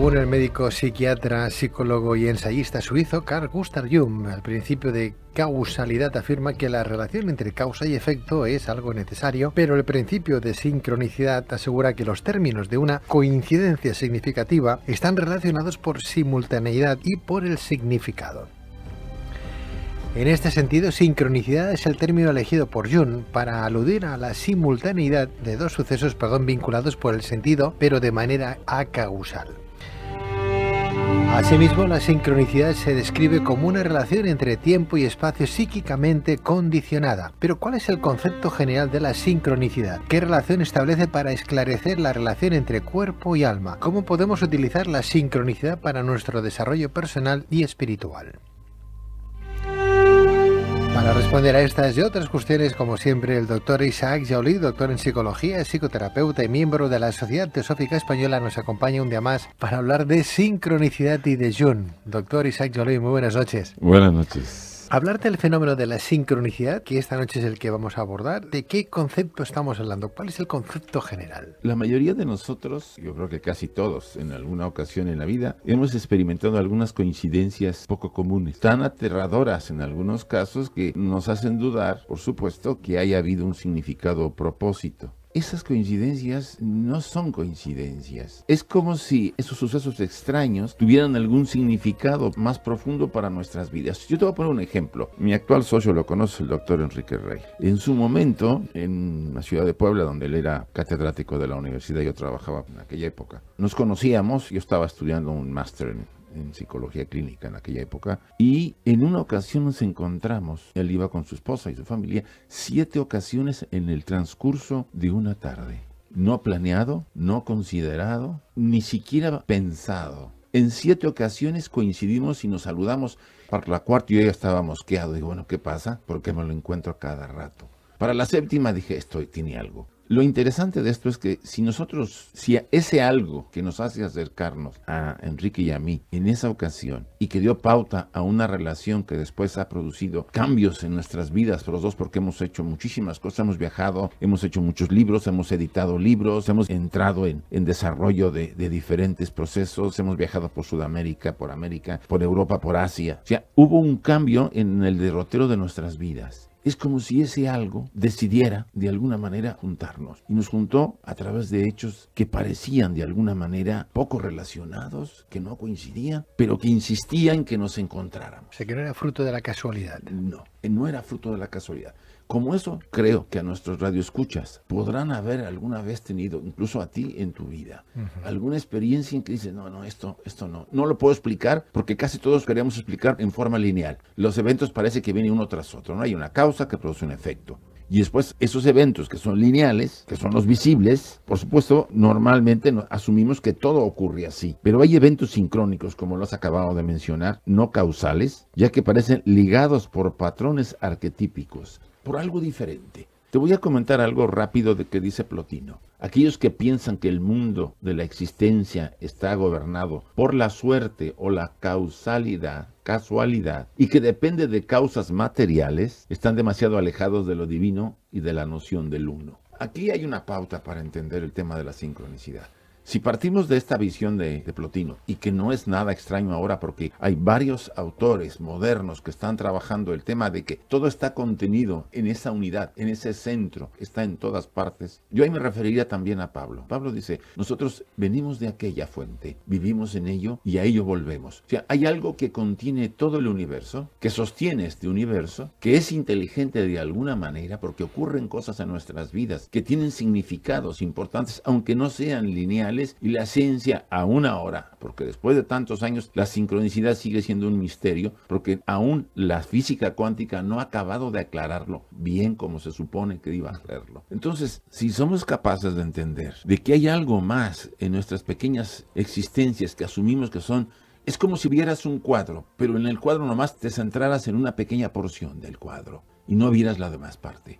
Según el médico, psiquiatra, psicólogo y ensayista suizo Carl Gustav Jung, el principio de causalidad afirma que la relación entre causa y efecto es algo necesario, pero el principio de sincronicidad asegura que los términos de una coincidencia significativa están relacionados por simultaneidad y por el significado. En este sentido, sincronicidad es el término elegido por Jung para aludir a la simultaneidad de dos sucesos perdón, vinculados por el sentido, pero de manera acausal. Asimismo, la sincronicidad se describe como una relación entre tiempo y espacio psíquicamente condicionada. Pero ¿cuál es el concepto general de la sincronicidad? ¿Qué relación establece para esclarecer la relación entre cuerpo y alma? ¿Cómo podemos utilizar la sincronicidad para nuestro desarrollo personal y espiritual? Para responder a estas y otras cuestiones, como siempre, el doctor Isaac Jolí, doctor en psicología, psicoterapeuta y miembro de la Sociedad Teosófica Española, nos acompaña un día más para hablar de sincronicidad y de Jung. Doctor Isaac Jolí, muy buenas noches. Buenas noches. Hablar del fenómeno de la sincronicidad, que esta noche es el que vamos a abordar, ¿de qué concepto estamos hablando? ¿Cuál es el concepto general? La mayoría de nosotros, yo creo que casi todos, en alguna ocasión en la vida, hemos experimentado algunas coincidencias poco comunes, tan aterradoras en algunos casos que nos hacen dudar, por supuesto, que haya habido un significado o propósito. Esas coincidencias no son coincidencias. Es como si esos sucesos extraños tuvieran algún significado más profundo para nuestras vidas. Yo te voy a poner un ejemplo. Mi actual socio lo conoce el doctor Enrique Rey. En su momento, en la ciudad de Puebla, donde él era catedrático de la universidad, yo trabajaba en aquella época. Nos conocíamos, yo estaba estudiando un máster en en psicología clínica en aquella época, y en una ocasión nos encontramos, él iba con su esposa y su familia, siete ocasiones en el transcurso de una tarde. No planeado, no considerado, ni siquiera pensado. En siete ocasiones coincidimos y nos saludamos. Para la cuarta yo ya estaba mosqueado. Digo, bueno, ¿qué pasa? Porque me lo encuentro cada rato. Para la séptima dije, esto tiene algo. Lo interesante de esto es que si nosotros, si ese algo que nos hace acercarnos a Enrique y a mí en esa ocasión y que dio pauta a una relación que después ha producido cambios en nuestras vidas, los dos, porque hemos hecho muchísimas cosas, hemos viajado, hemos hecho muchos libros, hemos editado libros, hemos entrado en, desarrollo de, de diferentes procesos, hemos viajado por Sudamérica, por América, por Europa, por Asia. O sea, hubo un cambio en el derrotero de nuestras vidas. Es como si ese algo decidiera de alguna manera juntarnos. Y nos juntó a través de hechos que parecían de alguna manera poco relacionados, que no coincidían, pero que insistían en que nos encontráramos. O sea, que no era fruto de la casualidad. No, no era fruto de la casualidad. Como eso, creo que a nuestros radioescuchas podrán haber alguna vez tenido, incluso a ti en tu vida, alguna experiencia en que dices, no, no, esto, esto no. No lo puedo explicar porque casi todos queremos explicar en forma lineal. Los eventos parece que vienen uno tras otro, no hay una causa que produce un efecto. Y después esos eventos que son lineales, que son los visibles, por supuesto, normalmente asumimos que todo ocurre así. Pero hay eventos sincrónicos, como los acabado de mencionar, no causales, ya que parecen ligados por patrones arquetípicos por algo diferente. Te voy a comentar algo rápido de que dice Plotino. Aquellos que piensan que el mundo de la existencia está gobernado por la suerte o la causalidad, casualidad, y que depende de causas materiales, están demasiado alejados de lo divino y de la noción del uno. Aquí hay una pauta para entender el tema de la sincronicidad. Si partimos de esta visión de, de, Plotino, y que no es nada extraño ahora porque hay varios autores modernos que están trabajando el tema de que todo está contenido en esa unidad, en ese centro, está en todas partes, yo ahí me referiría también a Pablo. Pablo dice, nosotros venimos de aquella fuente, vivimos en ello y a ello volvemos. O sea, hay algo que contiene todo el universo, que sostiene este universo, que es inteligente de alguna manera porque ocurren cosas en nuestras vidas que tienen significados importantes, aunque no sean lineales y la ciencia aún ahora, porque después de tantos años la sincronicidad sigue siendo un misterio, porque aún la física cuántica no ha acabado de aclararlo bien como se supone que iba a hacerlo. Entonces, si somos capaces de entender de que hay algo más en nuestras pequeñas existencias que asumimos que son es como si vieras un cuadro, pero en el cuadro nomás te centraras en una pequeña porción del cuadro y no vieras la demás parte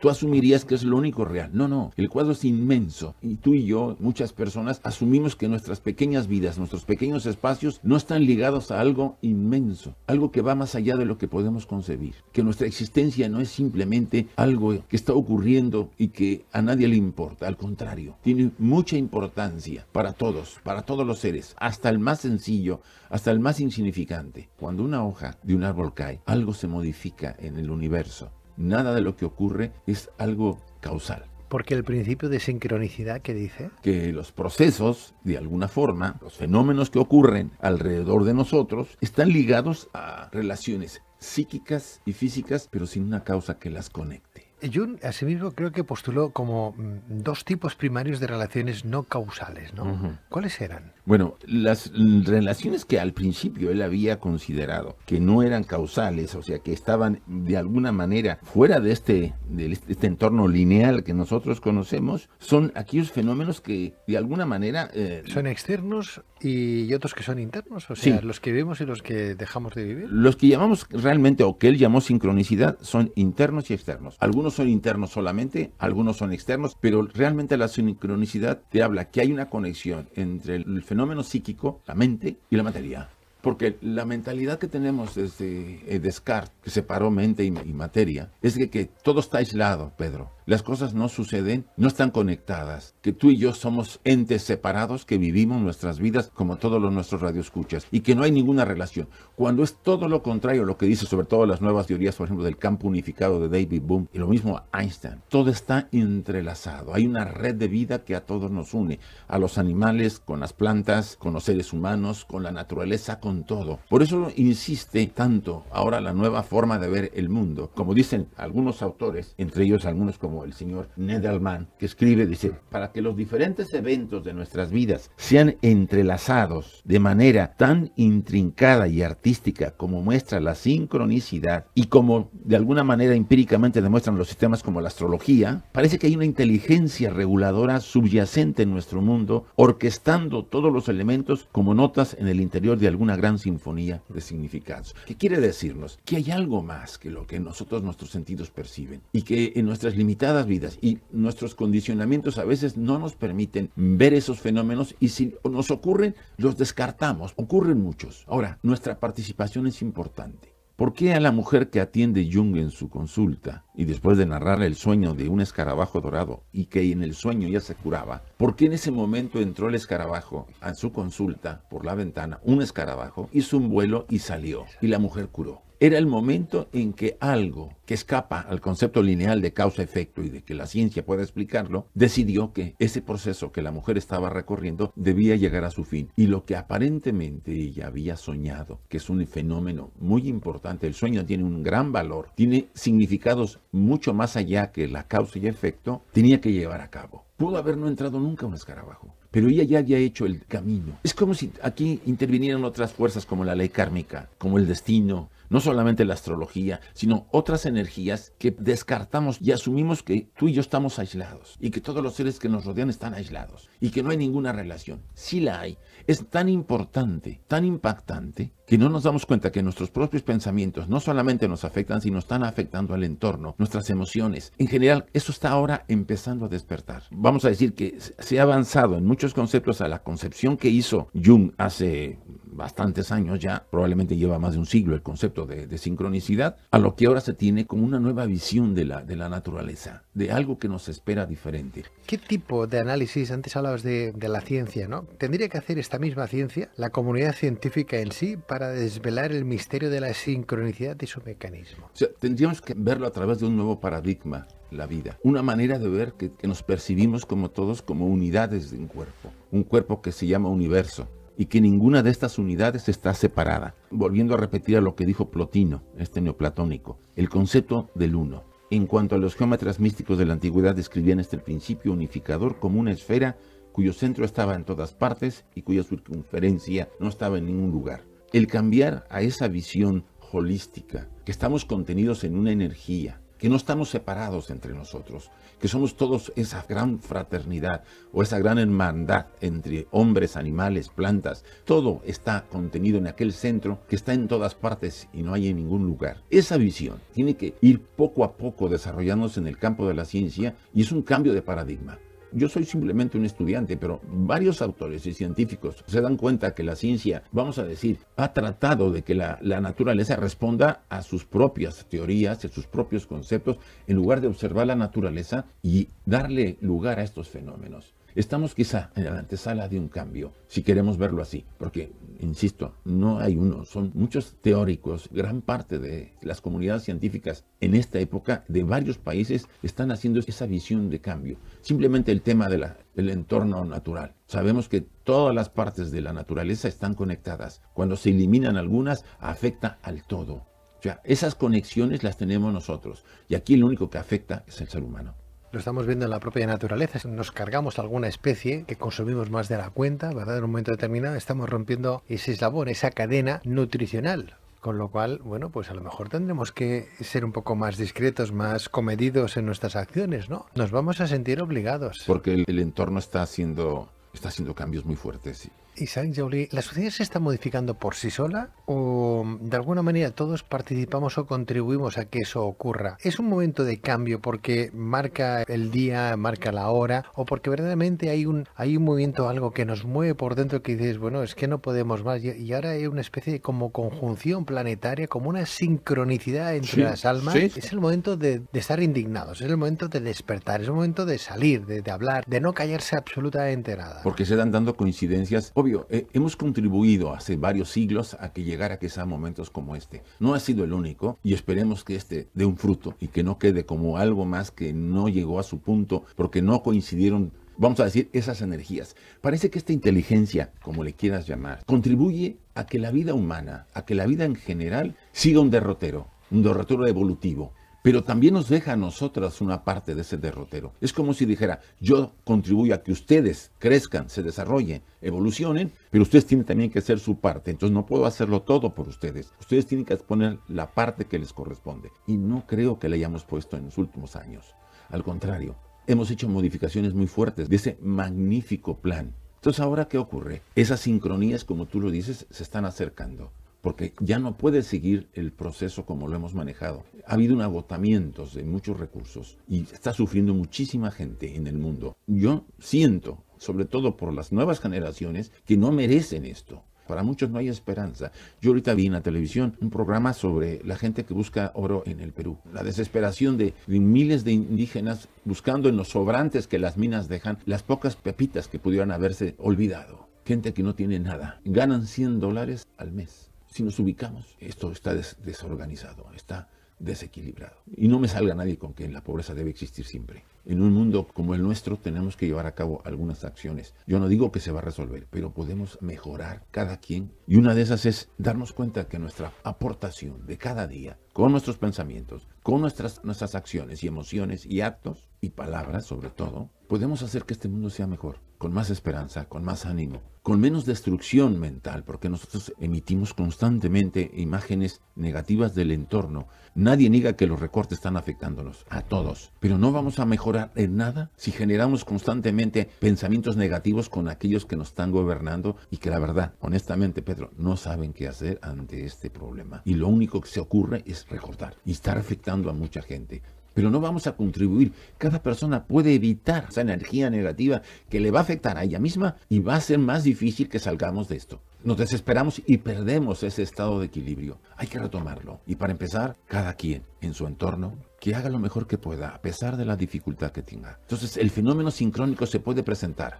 tú asumirías que es lo único real. No, no, el cuadro es inmenso. Y tú y yo, muchas personas, asumimos que nuestras pequeñas vidas, nuestros pequeños espacios, no están ligados a algo inmenso, algo que va más allá de lo que podemos concebir. Que nuestra existencia no es simplemente algo que está ocurriendo y que a nadie le importa. Al contrario, tiene mucha importancia para todos, para todos los seres, hasta el más sencillo, hasta el más insignificante. Cuando una hoja de un árbol cae, algo se modifica en el universo nada de lo que ocurre es algo causal. Porque el principio de sincronicidad que dice... Que los procesos, de alguna forma, los fenómenos que ocurren alrededor de nosotros, están ligados a relaciones psíquicas y físicas, pero sin una causa que las conecte. Jung, asimismo, creo que postuló como mm, dos tipos primarios de relaciones no causales, ¿no? ¿Cuáles eran? Bueno, las relaciones que al principio él había considerado que no eran causales, o sea, que estaban de alguna manera fuera de este, este, este entorno lineal que nosotros conocemos, son aquellos fenómenos que de alguna manera... Eh, ¿Son externos y otros que son internos? O sea, los que vivimos y los que dejamos de vivir. Los que llamamos realmente, o que él llamó sincronicidad, son internos y externos. Algunos son internos solamente, algunos son externos, pero realmente la sincronicidad te habla que hay una conexión entre el fenómeno psíquico, la mente y la materia. Porque la mentalidad que tenemos desde eh, Descartes, que separó mente y, materia, es que, que, todo está aislado, Pedro. Las cosas no suceden, no están conectadas. Que tú y yo somos entes separados que vivimos nuestras vidas como todos los nuestros radioescuchas y que no hay ninguna relación. Cuando es todo lo contrario, lo que dice sobre todo las nuevas teorías, por ejemplo, del campo unificado de David Bohm y lo mismo Einstein, todo está entrelazado. Hay una red de vida que a todos nos une, a los animales, con las plantas, con los seres humanos, con la naturaleza, con todo. Por eso insiste tanto ahora la nueva forma de ver el mundo. Como dicen algunos autores, entre ellos algunos como el señor Nedelman, que escribe, dice, para que los diferentes eventos de nuestras vidas sean entrelazados de manera tan intrincada y artística como muestra la sincronicidad y como de alguna manera empíricamente demuestran los sistemas como la astrología, parece que hay una inteligencia reguladora subyacente en nuestro mundo, orquestando todos los elementos como notas en el interior de alguna gran sinfonía de significados. ¿Qué quiere decirnos? Que hay algo más que lo que nosotros, nuestros sentidos perciben y que en nuestras limitadas vidas y nuestros condicionamientos a veces no nos permiten ver esos fenómenos y si nos ocurren, los descartamos. Ocurren muchos. Ahora, nuestra participación es importante. ¿Por qué a la mujer que atiende Jung en su consulta, y después de narrar el sueño de un escarabajo dorado y que en el sueño ya se curaba, por qué en ese momento entró el escarabajo a su consulta por la ventana, un escarabajo, hizo un vuelo y salió, y la mujer curó? era el momento en que algo que escapa al concepto lineal de causa-efecto y de que la ciencia pueda explicarlo, decidió que ese proceso que la mujer estaba recorriendo debía llegar a su fin. Y lo que aparentemente ella había soñado, que es un fenómeno muy importante, el sueño tiene un gran valor, tiene significados mucho más allá que la causa y efecto, tenía que llevar a cabo. Pudo haber no entrado nunca un escarabajo, pero ella ya había hecho el camino. Es como si aquí intervinieran otras fuerzas como la ley kármica, como el destino, no solamente la astrología, sino otras energías que descartamos y asumimos que tú y yo estamos aislados y que todos los seres que nos rodean están aislados y que no hay ninguna relación. Sí la hay. Es tan importante, tan impactante, que no nos damos cuenta que nuestros propios pensamientos no solamente nos afectan, sino están afectando al entorno, nuestras emociones. En general, eso está ahora empezando a despertar. Vamos a decir que se ha avanzado en muchos conceptos a la concepción que hizo Jung hace bastantes años ya, probablemente lleva más de un siglo el concepto de, de, sincronicidad, a lo que ahora se tiene como una nueva visión de la, de la naturaleza, de algo que nos espera diferente. ¿Qué tipo de análisis, antes hablabas de, de la ciencia, ¿no? ¿Tendría que hacer esta misma ciencia, la comunidad científica en sí, para desvelar el misterio de la sincronicidad y su mecanismo? tendríamos que verlo a través de un nuevo paradigma, la vida. Una manera de ver que, que, nos percibimos como todos como unidades de un cuerpo. Un cuerpo que se llama universo y que ninguna de estas unidades está separada. Volviendo a repetir a lo que dijo Plotino, este neoplatónico, el concepto del uno. En cuanto a los geómetras místicos de la antigüedad describían este principio unificador como una esfera cuyo centro estaba en todas partes y cuya circunferencia no estaba en ningún lugar. El cambiar a esa visión holística, que estamos contenidos en una energía, que no estamos separados entre nosotros, que somos todos esa gran fraternidad o esa gran hermandad entre hombres, animales, plantas. Todo está contenido en aquel centro que está en todas partes y no hay en ningún lugar. Esa visión tiene que ir poco a poco desarrollándose en el campo de la ciencia y es un cambio de paradigma. Yo soy simplemente un estudiante, pero varios autores y científicos se dan cuenta que la ciencia, vamos a decir, ha tratado de que la, naturaleza responda a sus propias teorías, a sus propios conceptos, en lugar de observar la naturaleza y darle lugar a estos fenómenos. Estamos quizá en la antesala de un cambio, si queremos verlo así, porque, insisto, no hay uno, son muchos teóricos, gran parte de las comunidades científicas en esta época de varios países están haciendo esa visión de cambio. Simplemente el tema del entorno natural. Sabemos que todas las partes de la naturaleza están conectadas. Cuando se eliminan algunas, afecta al todo. O sea, esas conexiones las tenemos nosotros. Y aquí lo único que afecta es el ser humano. Lo estamos viendo en la propia naturaleza. Nos cargamos alguna especie que consumimos más de la cuenta, ¿verdad? En un momento determinado estamos rompiendo ese eslabón, esa cadena nutricional. Con lo cual, bueno, pues a lo mejor tendremos que ser un poco más discretos, más comedidos en nuestras acciones, ¿no? Nos vamos a sentir obligados. Porque el, entorno está haciendo, está haciendo cambios muy fuertes. Isaac Jolie, ¿la sociedad se está modificando por sí sola o de alguna manera todos participamos o contribuimos a que eso ocurra? ¿Es un momento de cambio porque marca el día, marca la hora o porque verdaderamente hay un, hay un movimiento, algo que nos mueve por dentro que dices, bueno, es que no podemos más? Y, ahora hay una especie de como conjunción planetaria, como una sincronicidad entre las almas. Es el momento de, estar indignados, es el momento de despertar, es el momento de salir, de, de hablar, de no callarse absolutamente nada. Porque se dan dando coincidencias Obvio, eh, hemos contribuido hace varios siglos a que llegara a que sean momentos como este. No ha sido el único y esperemos que este dé un fruto y que no quede como algo más que no llegó a su punto porque no coincidieron vamos a decir, esas energías. Parece que esta inteligencia, como le quieras llamar, contribuye a que la vida humana, a que la vida en general siga un derrotero, un derrotero evolutivo, pero también nos deja a nosotras una parte de ese derrotero. Es como si dijera, yo contribuyo a que ustedes crezcan, se desarrollen, evolucionen, pero ustedes tienen también que hacer su parte. Entonces no puedo hacerlo todo por ustedes. Ustedes tienen que exponer la parte que les corresponde. Y no creo que le hayamos puesto en los últimos años. Al contrario, hemos hecho modificaciones muy fuertes de ese magnífico plan. Entonces ahora, ¿qué ocurre? Esas sincronías, como tú lo dices, se están acercando porque ya no puede seguir el proceso como lo hemos manejado. Ha habido un agotamiento de muchos recursos y está sufriendo muchísima gente en el mundo. Yo siento, sobre todo por las nuevas generaciones, que no merecen esto. Para muchos no hay esperanza. Yo ahorita vi en la televisión un programa sobre la gente que busca oro en el Perú. La desesperación de, miles de indígenas buscando en los sobrantes que las minas dejan las pocas pepitas que pudieran haberse olvidado. Gente que no tiene nada. Ganan 100 dólares al mes si nos ubicamos, esto está desorganizado, está desequilibrado. Y no me salga nadie con que la pobreza debe existir siempre. En un mundo como el nuestro tenemos que llevar a cabo algunas acciones. Yo no digo que se va a resolver, pero podemos mejorar cada quien. Y una de esas es darnos cuenta que nuestra aportación de cada día, con nuestros pensamientos, con nuestras, nuestras acciones y emociones y actos y palabras sobre todo, podemos hacer que este mundo sea mejor, con más esperanza, con más ánimo, con menos destrucción mental, porque nosotros emitimos constantemente imágenes negativas del entorno. Nadie niega que los recortes están afectándonos a todos, pero no vamos a mejorar en nada si generamos constantemente pensamientos negativos con aquellos que nos están gobernando y que la verdad, honestamente, Pedro, no saben qué hacer ante este problema. Y lo único que se ocurre es recordar y estar afectando a mucha gente pero no vamos a contribuir. Cada persona puede evitar esa energía negativa que le va a afectar a ella misma y va a ser más difícil que salgamos de esto. Nos desesperamos y perdemos ese estado de equilibrio. Hay que retomarlo. Y para empezar, cada quien en su entorno que haga lo mejor que pueda, a pesar de la dificultad que tenga. Entonces, el fenómeno sincrónico se puede presentar.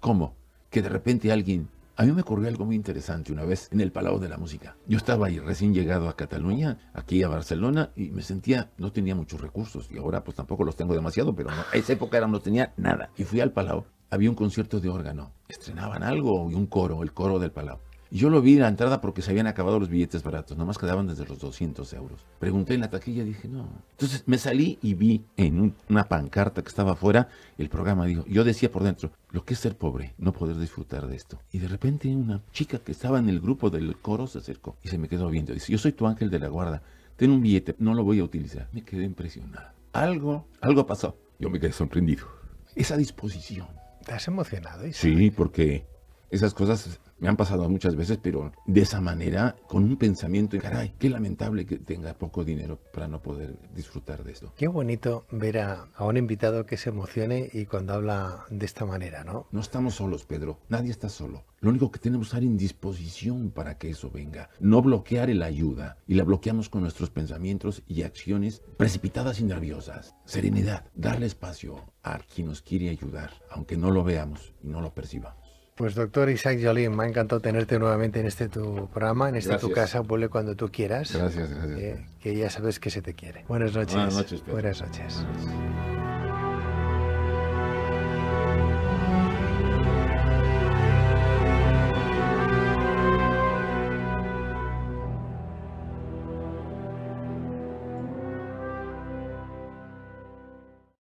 ¿Cómo? Que de repente alguien... A mí me ocurrió algo muy interesante una vez en el Palau de la Música. Yo estaba ahí recién llegado a Cataluña, aquí a Barcelona, y me sentía, no tenía muchos recursos, y ahora pues tampoco los tengo demasiado, pero en esa época no tenía nada. Y fui al Palau había un concierto de órgano. Estrenaban algo y un coro, el coro del Palau. yo lo vi en la entrada porque se habían acabado los billetes baratos, nomás quedaban desde los 200 euros. Pregunté en la taquilla y dije, no. Entonces me salí y vi en una pancarta que estaba afuera el programa. Dijo, yo decía por dentro, lo que es ser pobre, no poder disfrutar de esto. Y de repente una chica que estaba en el grupo del coro se acercó y se me quedó viendo. Dice, yo soy tu ángel de la guarda, ten un billete, no lo voy a utilizar. Me quedé impresionado. Algo, algo pasó. Yo me quedé sorprendido. Esa disposición ¿Te has emocionado? Sí, porque esas cosas me han pasado muchas veces, pero de esa manera, con un pensamiento, caray, qué lamentable que tenga poco dinero para no poder disfrutar de esto. Qué bonito ver a, un invitado que se emocione y cuando habla de esta manera, ¿no? No estamos solos, Pedro, nadie está solo. Lo único que tenemos es estar indisposición para que eso venga, no bloquear la ayuda y la bloqueamos con nuestros pensamientos y acciones precipitadas y nerviosas. Serenidad, darle espacio a quien nos quiere ayudar, aunque no lo veamos y no lo perciba. Pues doctor Isaac Jolín, me ha encantado tenerte nuevamente en este tu programa, en esta tu casa, vuelve cuando tú quieras. Gracias, gracias. Eh, que ya sabes que se te quiere. Buenas noches. Buenas noches.